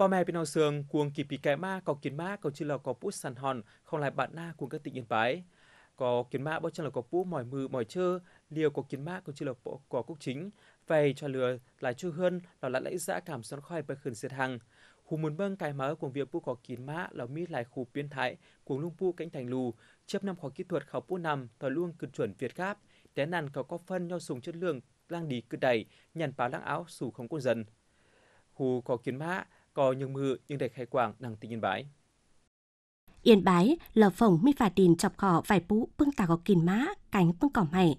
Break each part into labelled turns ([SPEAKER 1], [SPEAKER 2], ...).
[SPEAKER 1] Bà mẹ bên nào sường cuồng kỳ bị kẻ ma có kiến ma có chứ là có bút sàn hòn không lại bạn na cuồng các tỉnh yên bái có kiến ma bao chân là có bút mỏi mư mỏi chơ liều có kiến ma có chứ là có quốc chính vậy cho lừa lại chưa hơn là lại lấy dã cảm xoắn khoi bởi khẩn diệt hàng hù muốn bâng cái mở cuồng việc bu có kiến mã là mi lại khu biến thái cuồng lung bu cánh thành lù chấp năm khó kỹ thuật khảo bu nằm và luôn cực chuẩn việt gáp té nàn có có phân nho sùng chất lượng lang đi cứ đẩy nhàn báo lang áo sủ không quân dần hù có kiến mã có những mưa nhưng đẹp khai quang, nặng tỉnh yên bái. Yên bái, lờ phồng mi phà đìn chọc cỏ vài bú bưng tà có kìn má, cánh bưng cỏ mày.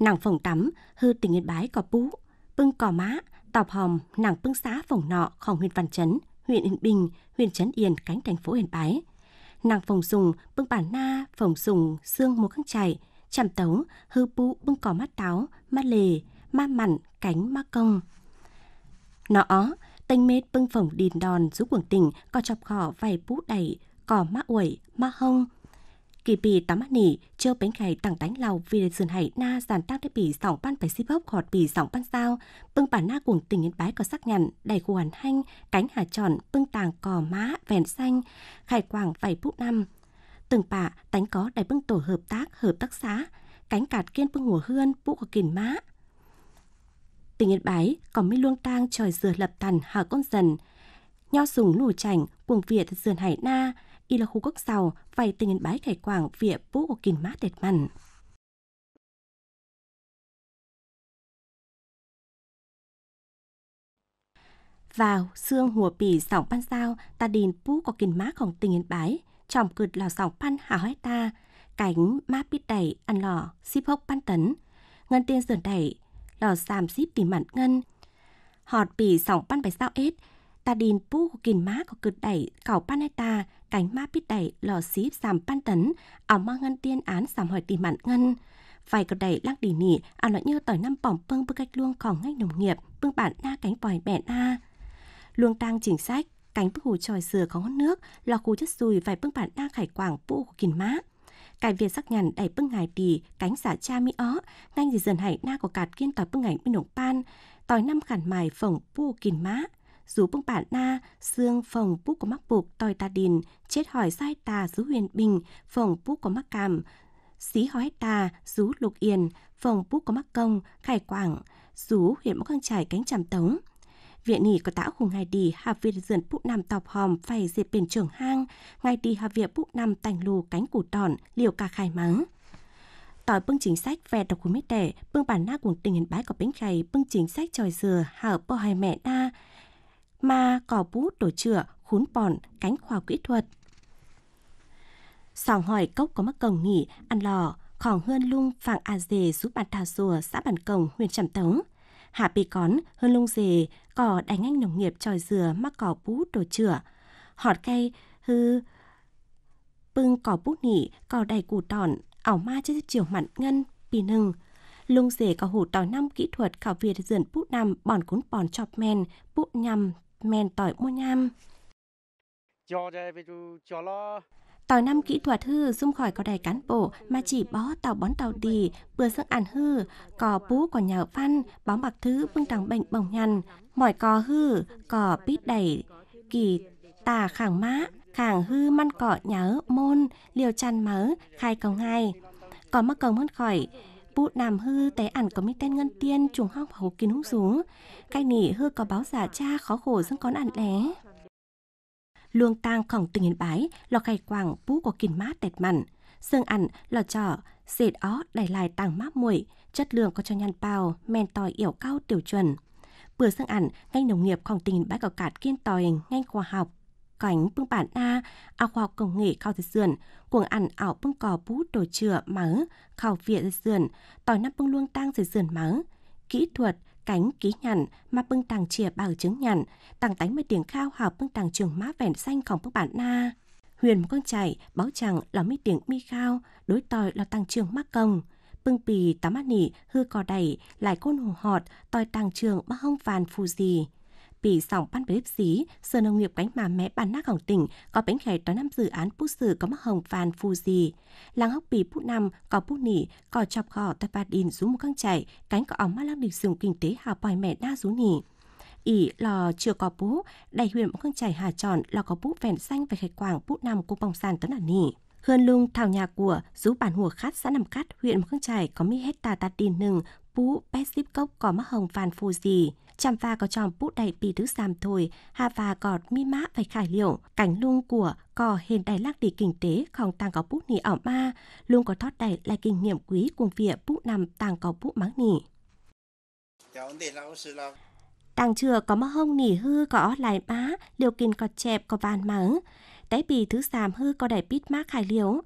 [SPEAKER 1] Nàng phồng tắm, hư tỉnh yên bái có bú, bưng cỏ má, tọp hòm, nàng bưng xá phồng nọ, khổng huyện văn chấn, huyện Yên Bình, huyện Trấn Yên, cánh thành phố Yên Bái. Nàng phồng dùng, bưng bản na, phồng dùng, xương mùa khăng chảy, chạm tấu, hư bú bưng cỏ mát táo, mát lề, ma mặn, cánh ma công. Nọ, Tênh mết bưng phồng đìn đòn rú quảng tỉnh, có chọc khỏ vài bú đẩy, cò má uẩy, má hông. Kỳ bì tám mắt nỉ, chưa bánh khải tặng đánh lào vì sườn hải na giàn tăng thiết bị sỏng ban phải xíp hốc họt bì sỏng ban sao, bưng bản na cuồng tình yên bái có sắc nhằn, đầy khu hoàn hanh, cánh hà tròn, bưng tàng cò má, vèn xanh, khải quảng vài bút năm. Từng bạ, tánh có đầy bưng tổ hợp tác, hợp tác xã, cánh cạt kiên bưng hồ hươn, bú của kìn má, tỉnh Yên Bái có mi luông tang tròi dừa lập tàn hà con dần. Nho súng nổ chảnh, cuồng Việt dườn hải na, y là khu quốc giàu, vầy tỉnh Yên Bái khải quảng vịa bố của kinh mát đẹp mặn. Vào xương hùa bỉ sỏng pan sao, ta đìn bú có kinh mát ของ tình Yên Bái, trọng cực là sỏng pan hảo hai ta, cánh má biết đẩy, ăn lò, ship hốc pan tấn, ngân tiên dườn đẩy, đỏ xàm xíp tỉ mặn ngân. Họt bỉ sỏng ban bài sao ết, ta đìn pu của kìn má của cực đẩy cảo pan ta cánh má biết đẩy lò xíp xàm pan tấn ảo mang ngân tiên án xàm hỏi tỉ mặn ngân vài cực đẩy lắc đỉ nỉ ảo nói như tỏi năm bỏng bưng bơ cách luông khỏng ngay nông nghiệp bưng bản na cánh vòi bẹ na luông tăng chính sách cánh bức hồ tròi dừa có nước lò khu chất dùi vài bưng bản na khải quảng pu của kìn má cải sắc đẩy bưng cánh cha mi ó, dần hải na của cạt kiên tỏi bưng hải mi nổng pan tỏi năm khản mài phồng pu kìn má dù bưng bản na xương phồng pu của mắc buộc tỏi ta đìn chết hỏi sai tà dú huyền bình phồng pu của mắc cảm xí hói tà dú lục yên phồng pu của mắc công khải quảng dú huyện mắc căng trải cánh trầm tống Viện nghỉ có tảo khu ngài đi hạ viện dưỡng bụng nằm tọc hòm phải dịp biển trường hang, ngài đi hạ viện bụng nằm tành lù cánh củ tòn, liều ca khai mắng tỏi bưng chính sách về độc của mít đẻ, bưng bản na của tình hình bái có bánh khay, bưng chính sách tròi dừa, hở bò hai mẹ đa, mà cỏ bút đổ chữa, khốn bòn, cánh khoa kỹ thuật. Sòng hỏi cốc có mắc cổng nghỉ, ăn lò, khoảng hơn lung phàng a dề giúp bàn thà rùa xã bản cổng huyện trầm tống, hạ bị cón, hơn lông dề, cỏ đánh anh nông nghiệp tròi dừa mắc cỏ bú đồ chữa. Họt cây, hư, bưng cỏ bút nỉ, cỏ đầy củ tòn, ảo ma chứ chiều mặn ngân, pì nưng. Lung dề có hủ tỏi năm kỹ thuật khảo việt dườn bút năm bòn cuốn bòn chọp men, bút nhằm, men tỏi mua nham tỏi năm kỹ thuật hư dung khỏi có đầy cán bộ mà chỉ bó tàu bón tàu tì, bừa dưỡng ăn hư, cỏ bú của nhà văn, bó mặc thứ vương đằng bệnh bồng nhằn, mỏi cò hư, cỏ bít đẩy, kỳ tà khảng mã, khảng hư măn cọ nhớ môn, liều chăn mớ, khai cầu ngay. Có mắc cầu mất khỏi, bụ nằm hư té ẩn có mi tên ngân tiên trùng hóc hầu kín hú xuống Cái nỉ hư có báo giả cha khó khổ dưng con ẩn lé luông tang khổng tình hình bái, lò khai quảng phú của kinh mát đẹp mặn. Sương ăn, lò trỏ, dệt ó đẩy lại tăng mát muội, chất lượng có cho nhăn bao, men tỏi yểu cao tiêu chuẩn. Bữa sương ăn, ngành nông nghiệp khổng tình bái có cạt kiên tòi, ngành khoa học, cảnh bưng bản A, ao khoa học công nghệ cao thị sườn, cuồng ăn ảo bưng cò bú đồ chữa máu, khảo viện dây sườn, tỏi năm bưng luông tang dây sườn máu, kỹ thuật, cánh ký nhằn mà bưng tàng chìa bảo chứng nhằn tàng tánh mười tiếng khao hào bưng tàng trường má vẻn xanh khổng bức bản na huyền con chạy báo chẳng là mi tiếng mi khao đối tòi là tàng trường mắc công bưng pì tám ăn nỉ hư cò đẩy lại côn hồ họt tòi tàng trường mà hông phàn phù gì bị sòng ban bếp xí, Sở Nông nghiệp cánh mà mẹ bàn nát hỏng tỉnh có bến khẻ tới năm dự án bút sử có mắc hồng phàn phù gì. Làng hốc bì bút năm, có bút nỉ, có chọc gò tại bà đình rú một căng chạy, cánh có ống mắt lăng địch dùng kinh tế hà bòi mẹ đa rú nỉ ỉ lò chưa có bú, đại huyện không chảy hà tròn lò có bú vẹn xanh về khách quảng bút năm của bông sàn tấn là nỉ. Hơn lung thảo nhà của rú bản hùa khát xã Nằm Cát, huyện Khương Trải có mi hecta tạt tiền nừng, bú bét zip cốc có mắc hồng phàn phù gì. chăm và có tròn bút đầy pì thứ xàm thôi, hà và gọt mi mã phải khải liệu. Cảnh lung của cò hên đài lắc đi kinh tế không tàng có bút nì ảo ma, luôn có thoát đầy lại kinh nghiệm quý cùng việc bút nằm tàng có bút mắng nỉ. Tàng chừa có mắc hồng nỉ hư có lại má, liều kinh có chẹp có van mắng tái bì thứ sàm hư có đẩy bít mác khai liếu.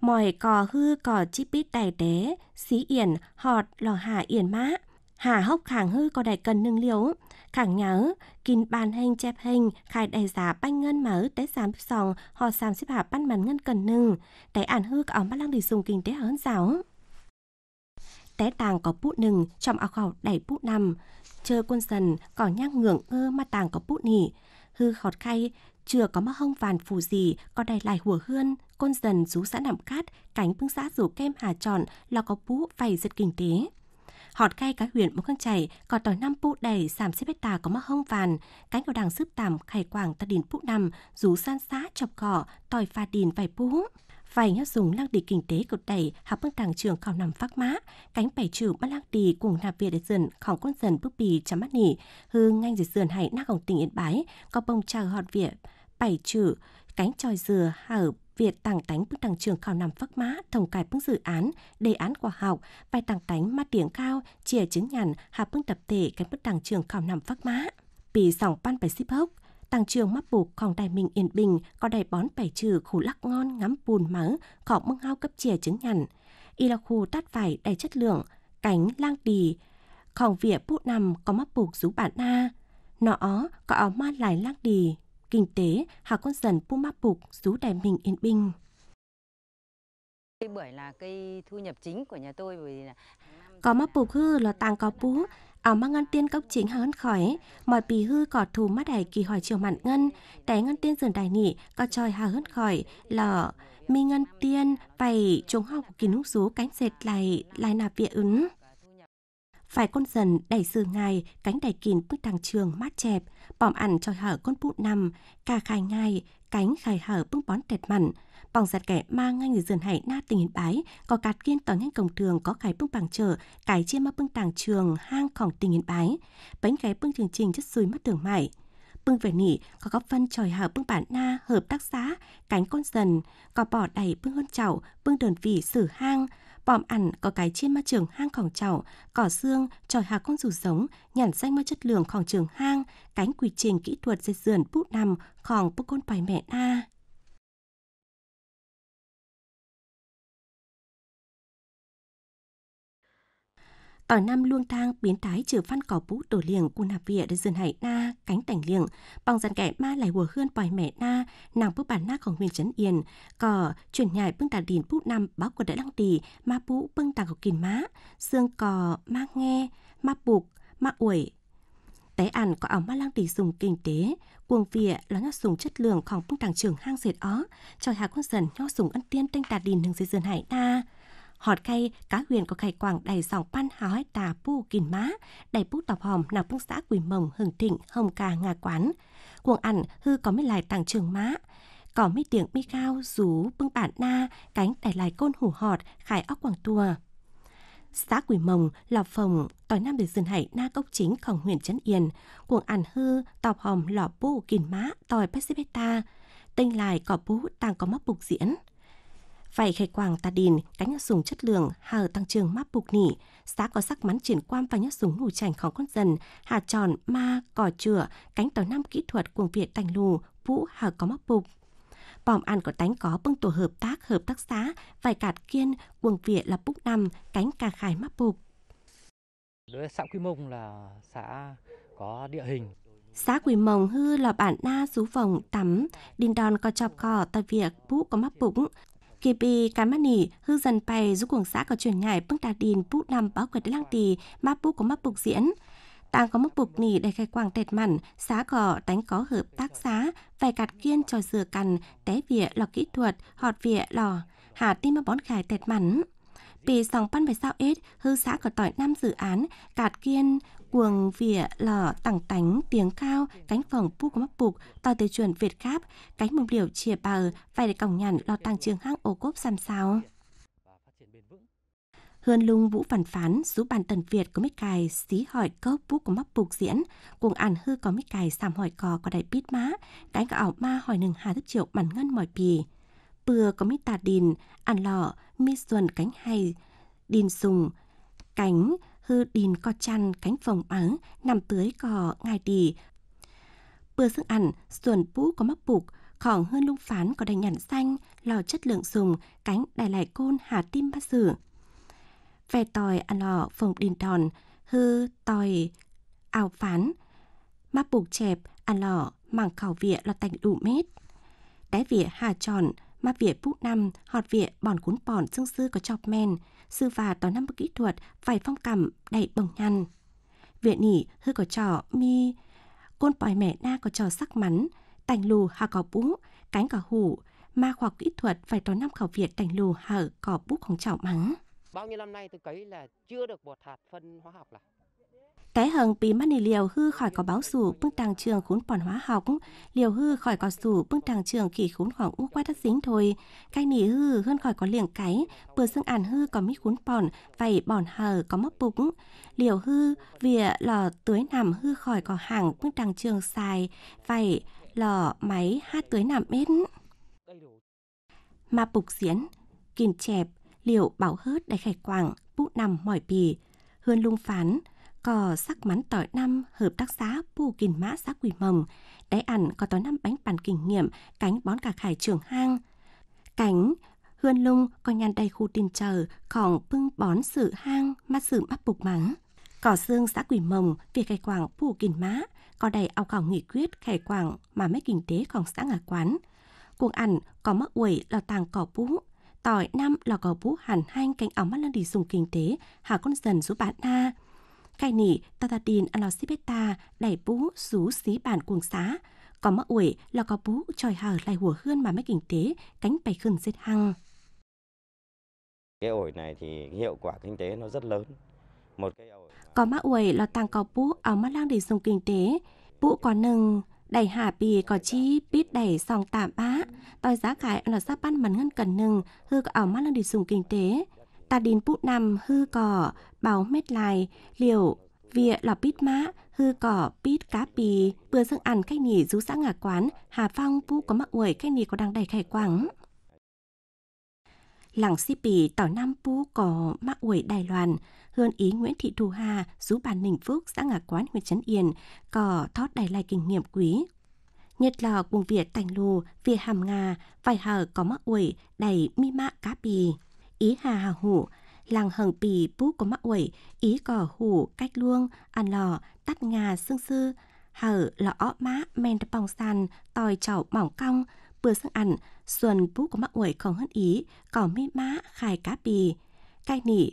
[SPEAKER 1] Mỏi cò hư cò chi bít đẩy đế, xí yển, họt, lò hà yển má. Hà hốc khẳng hư có đẩy cần nương liếu. Khẳng nhớ, kín bàn hình chép hình, khai đầy giả banh ngân mở tế sám bếp sòng, họ sám xếp hạ bắt mắn ngân cần nương. Tế ản hư có mắt lăng để dùng kinh tế hơn giáo té tàng có bút nừng trong áo khẩu đẩy bút nằm chơi quân dần có nhang ngưỡng ơ mà tàng có bút nỉ hư khọt khay chưa có mắc hông vàn phù gì, có đầy lại hùa hươn, côn dần rú xã nằm cát, cánh bưng xã rủ kem hà tròn, lò có bú vầy giật kinh tế. Họt cây cá huyện một khăn chảy, có tỏi năm pụ đầy sàm xếp tà có mắc hông vàn, cánh đầu đàng xếp tàm khải quảng ta đìn pụ nằm, rú san xã chọc cỏ, tỏi pha đìn vài pú vài nhớ dùng lăng đi kinh tế cột đẩy học bưng tàng trường khảo nằm phát má cánh bảy trừ bắt lăng đi cùng nạp việt để dần khảo con dần bước bì chấm mắt nỉ hư nhanh dịch dần hãy nắc hồng tình yên bái có bông trà họt việt bảy chữ cánh tròi dừa ở Việt tàng tánh bước tăng trường khảo nằm phắc má, tổng cải bước dự án, đề án khoa học, bài tàng tánh mắt tiếng cao, chìa chứng nhằn, hạ bước tập thể cánh bước tăng trường khảo nằm phắc má. Bị sòng ban bảy ship hốc, tăng trường mắt buộc khòng đài mình yên bình, có đài bón bảy trừ khủ lắc ngon ngắm bùn mỡ khỏ mưng hao cấp chìa chứng nhằn. Y là khu tát vải đầy chất lượng, cánh lang đì, khòng vỉa bút nằm có mắt buộc rú bản na. Nó có áo ma lại lang đì, kinh tế, Hà Con Dần phục Rú Đài Mình Yên Bình. Cây bưởi là cây thu nhập chính của nhà tôi vì là có mắc phục hư là tàng có bú ở mang ngân tiên cốc chính hơn khỏi mọi bì hư có thù mắt đài kỳ hỏi chiều mặn ngân té ngân tiên dần đài nghị có tròi hà hơn khỏi lở mi ngân tiên vậy chúng học kỳ nút rú cánh dệt lại lại nạp viện ứng phải con dần đẩy dư ngài, cánh đẩy kín bức tàng trường mát chẹp, bỏm ăn cho hở con bút nằm, ca khai ngai, cánh khai hở bưng bón tệt mặn. Bỏng giặt kẻ mang ngay người dần hải na tình hiện bái, có cát kiên tỏ nhanh cổng trường có cái bưng bằng trở, cái chia mà bưng tàng trường hang khổng tình hiện bái. Bánh gái bưng trường trình chất xùi mắt tưởng mại bưng về nỉ có góp phân tròi hở bưng bản na hợp tác xã cánh con dần có bỏ đầy bưng hơn chậu bưng đơn vị sử hang Bòm ăn có cái trên ma trường hang khỏng chảo, cỏ xương, tròi hạ con rủ giống, nhản danh ma chất lượng khỏng trường hang, cánh quy trình kỹ thuật dây dườn bút nằm khỏng bút con bài mẹ na. ở năm luông thang biến thái trừ phan cỏ bú tổ liền của nạp vịa để dân hải na cánh tảnh liền bằng dàn kẻ ma lại hùa hươn bòi mẹ na nàng bước bản na của huyền trấn yên cỏ chuyển nhảy bưng tà đìn bút năm báo của đại lăng tỳ ma bú bưng tà của kìn má xương cỏ ma nghe ma buộc ma uẩy té ăn có ảo ma lang tỳ dùng kinh tế cuồng vịa là nho dùng chất lượng ของ bưng tàng trưởng hang dệt ó trời hạ quân dần nho dùng ân tiên tanh tà đìn hương dưới dân hải na họt cây cá huyền của khai quảng đầy dòng pan hào hay tà pu kìn má đầy pu tọp hòm nằm phương xã quỳ mồng hừng thịnh hồng cà ngà quán cuồng ảnh hư có mấy lại tàng trường má có mấy tiếng mi cao rú bưng bản na cánh đầy lại côn hủ họt khải óc quảng tua xã quỳ mồng lò phòng tỏi nam bị dân hải na cốc chính khổng huyền trấn yên cuồng ảnh hư tọp hòm lò pu kìn má tỏi pesipeta tinh lại cỏ bú tàng có mắc bục diễn Vải khải quảng tà đìn, cánh nhóc dùng chất lượng, hờ tăng trường máp bục nỉ, xã có sắc mắn triển quam và nhóc dùng ngủ chảnh khó con dần, hà tròn, ma, cỏ chửa, cánh tỏi năm kỹ thuật cuồng việt tành lù, vũ hờ có mắc bục. Bòm ăn có tánh có bưng tổ hợp tác, hợp tác xã, vài cạt kiên, cuồng việt là búc năm, cánh cà khải mắc bục. Xã Quy Mông là xã có địa hình Xã Quỳ Mồng hư là bản na rú vòng tắm, đinh đòn có chọc cỏ tại việc bú có mắc bụng, Kibi Kamani hư dần bay giúp cuồng xã có chuyển nhảy bưng đà đìn bút làm báo quật lăng tì mà bút có mắc bục diễn. Tàng có mắc bục nỉ để khai quảng tệt mặn, xã gò đánh có hợp tác xã, vài cạt kiên trò dừa cằn, té vịa lò kỹ thuật, họt vịa lò, hà tim mà bón khải tệt mặn. Vì sòng pan về sao ết, hư xã có tỏi năm dự án, cạt kiên, cuồng vỉa lò tẳng tánh tiếng cao cánh phòng pu của mắc bục to tiêu chuẩn việt kháp cánh mông liều chìa bờ vai để cổng nhằn lò tăng trường hang ô cốp xăm sao hơn lung vũ phản phán, rú bàn tần Việt có mít cài, xí hỏi cốc vũ có mắc bục diễn, cuồng ản hư có mít cài xàm hỏi cò có đại bít má, cánh cả ảo ma hỏi nừng hà thức triệu bản ngân mỏi pì. Bừa có mít tà đìn ăn lò mi xuân cánh hay, đìn sùng, cánh, hư đìn co chăn cánh phòng ắng nằm tưới cò ngài đi. Bữa sức ăn, xuồn bú có mắc bục, khoảng hơn lung phán có đầy nhản xanh, lò chất lượng dùng, cánh đài lại côn hà tim bát sử. Về tòi ăn lò phòng đìn đòn, hư tòi ao phán, mắc bục chẹp, ăn lò mảng khảo vịa là tành đủ mét. Đáy vịa hà tròn, mắc vịa bút năm, họt vịa bòn cuốn bòn xương sư có chọc men, sư và tỏ năm kỹ thuật phải phong cảm đầy bồng nhăn. Viện nỉ hơi có trò mi, côn bòi mẹ na có trò sắc mắn, tành lù hà có bú, cánh có hủ, ma khoa học kỹ thuật phải tỏ năm khảo việt tành lù hà có bú không chảo mắng. Bao nhiêu năm nay tôi cấy là chưa được bột hạt phân hóa học là Té hằng bị mắt nì liều hư khỏi có báo sủ bưng tàng trường khốn bọn hóa học, liều hư khỏi có sủ bưng tàng trường kỳ khốn khoảng u qua đất dính thôi. Cái nỉ hư hơn khỏi có liền cái, bừa xương ản hư có mít khốn bọn, vầy bòn hờ có mất bụng. Liều hư, vỉa lò tưới nằm hư khỏi có hàng bưng tàng trường xài, vầy lò máy hát tưới nằm mết. Mà bục diễn, kìm chẹp, liệu bảo hớt đại khải quảng, bút nằm mỏi bì, hươn lung phán, có sắc mắn tỏi năm hợp tác xã bù kìn mã xã quỷ mồng đáy ăn có tỏi năm bánh bàn kinh nghiệm cánh bón cả khải trường hang cánh hươn lung có nhàn đầy khu tiền chờ khoảng bưng bón sự hang mắt sự mắt bục mắng cỏ xương xã quỷ mồng việc khải quảng bù kìn mã có đầy ao khảo nghị quyết khải quảng mà mấy kinh tế còn xã ngả quán cuồng ăn có mắc uẩy là tàng cỏ bú tỏi năm là cỏ bú hẳn hai cánh áo mắt lên đi dùng kinh tế hà con dần giúp bạn na khai nỉ tatatin alosipeta đẩy bú rú xí bản cuồng xá có mắc uể là có bú tròi hở lại hùa hơn mà mấy kinh tế cánh bày khẩn giết hăng cái ổi này thì hiệu quả kinh tế nó rất lớn một cái ổi có mắc uể là tăng có bú ở mắt lang để dùng kinh tế bú có nừng đầy hà bì có chi bít đầy sòng tạm bá tôi giá cái là sắp ban mắn ngân cần nừng hư ở mắt lang để dùng kinh tế ta đến bút nằm hư cỏ, bảo mết lại, liệu vịa lò bít mã, hư cỏ bít cá pì vừa dâng ăn cách nỉ rú xã ngả quán, hà phong bú có mắc uổi cách nỉ có đang đầy khải quảng. Làng si pì tỏi nam bú có mắc uổi Đài Loan, hơn ý Nguyễn Thị thu Hà, rú bàn Ninh Phúc, xã ngả quán huyện Trấn Yên, cỏ thót đài lại kinh nghiệm quý nhất lò vùng Việt Tành Lù, Việt Hàm ngà vài hờ có mắc uổi, đầy mi mạ cá pì ý hà hà hủ, làng hằng pì pú có mắc uẩy, ý cỏ hủ cách luông, ăn lò, tắt ngà xương sư, hở lọ má men bong sàn, tòi chảo mỏng cong, bừa sang ăn, xuân pú có mắc uẩy không hân ý, cỏ mi má khai cá pì cai nỉ,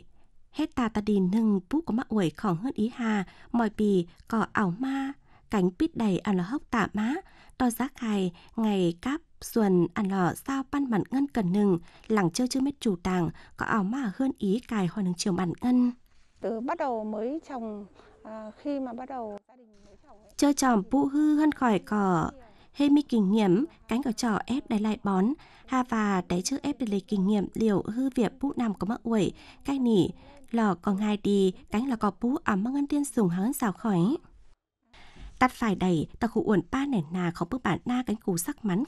[SPEAKER 1] hết ta ta đi nâng pú có mắc uẩy không hân ý hà, mọi pì cỏ ảo ma, cánh pít đầy ăn lò hốc tạ má, to giá khai, ngày cáp xuân ăn lò sao ban mặn ngân cần nừng, lẳng chơi chưa mét chủ tàng, có ảo mà hơn ý cài hoa nừng chiều mặn ngân. Từ bắt đầu mới trồng, à, khi mà bắt đầu gia đình mới Chơi tròm bụ hư hơn khỏi cỏ, hê mi kinh nghiệm, cánh cỏ trò ép đầy lại bón, ha và đáy chữ ép để lấy kinh nghiệm liệu hư việc bụ nằm có mắc uẩy, cách nỉ, lò còn ngai đi, cánh là có bú ấm ngân tiên dùng hấn xào khỏi phải đầy khu uẩn ba nà bước na cánh cù sắc mắn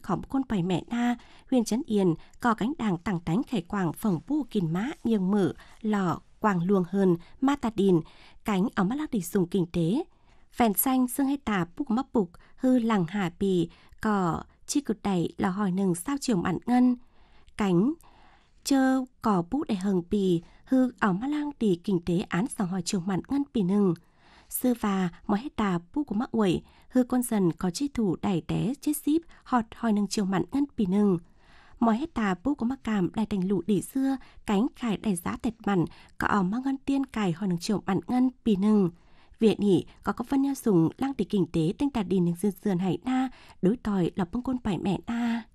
[SPEAKER 1] bài mẹ na huyền chấn yên có cánh đàng tặng tánh khải quảng phẳng bu kìn má nghiêng mở lò quảng luồng hơn ma tà đìn cánh ở mắt lắc đi dùng kinh tế phèn xanh xương hay tà bục mắc bục hư lằng hà bì cỏ chi cực đẩy là hỏi nừng sao trường ản ngân cánh chơ cỏ bút để hừng bì hư ở mắt lăng đi kinh tế án sòng hỏi trường mặn ngân bì nừng và 스와 뭐했다 của mắc uẩy, hư con dần có chi thủ đẩy té chết xíp, họt hòi nâng chiều mặn ngân pì nâng. Mò hết tà bố có mắc cảm đài thành lụ đỉ xưa, cánh khải đài giá tẹt mặn, có ở mắc ngân tiên cài hòi nâng chiều mặn ngân pì nâng. Viện nhỉ có có phân nhau dùng lang tỷ kinh tế tinh tạt đi nâng dư dườn hải na, đối tòi là bông côn bảy mẹ na.